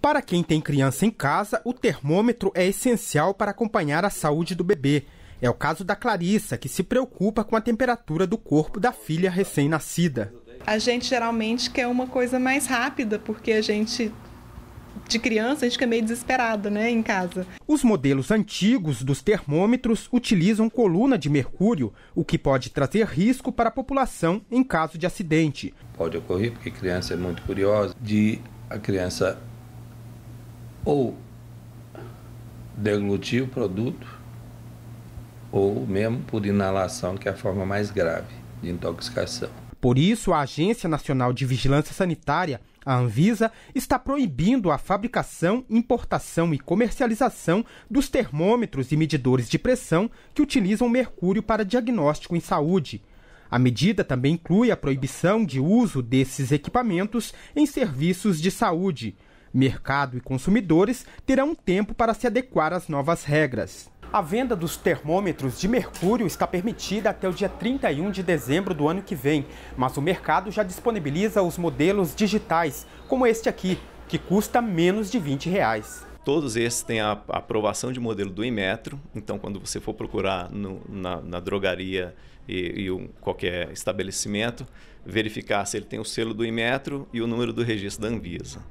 Para quem tem criança em casa, o termômetro é essencial para acompanhar a saúde do bebê. É o caso da Clarissa, que se preocupa com a temperatura do corpo da filha recém-nascida. A gente geralmente quer uma coisa mais rápida, porque a gente de criança, a gente fica meio desesperado, né, em casa. Os modelos antigos dos termômetros utilizam coluna de mercúrio, o que pode trazer risco para a população em caso de acidente. Pode ocorrer, porque criança é muito curiosa, de a criança ou deglutir o produto, ou mesmo por inalação, que é a forma mais grave de intoxicação. Por isso, a Agência Nacional de Vigilância Sanitária, a Anvisa, está proibindo a fabricação, importação e comercialização dos termômetros e medidores de pressão que utilizam mercúrio para diagnóstico em saúde. A medida também inclui a proibição de uso desses equipamentos em serviços de saúde. Mercado e consumidores terão tempo para se adequar às novas regras. A venda dos termômetros de mercúrio está permitida até o dia 31 de dezembro do ano que vem, mas o mercado já disponibiliza os modelos digitais, como este aqui, que custa menos de 20 reais. Todos esses têm a aprovação de modelo do Inmetro, então quando você for procurar no, na, na, drogaria e, e um, qualquer estabelecimento, verificar se ele tem o selo do Inmetro e o número do registro da Anvisa.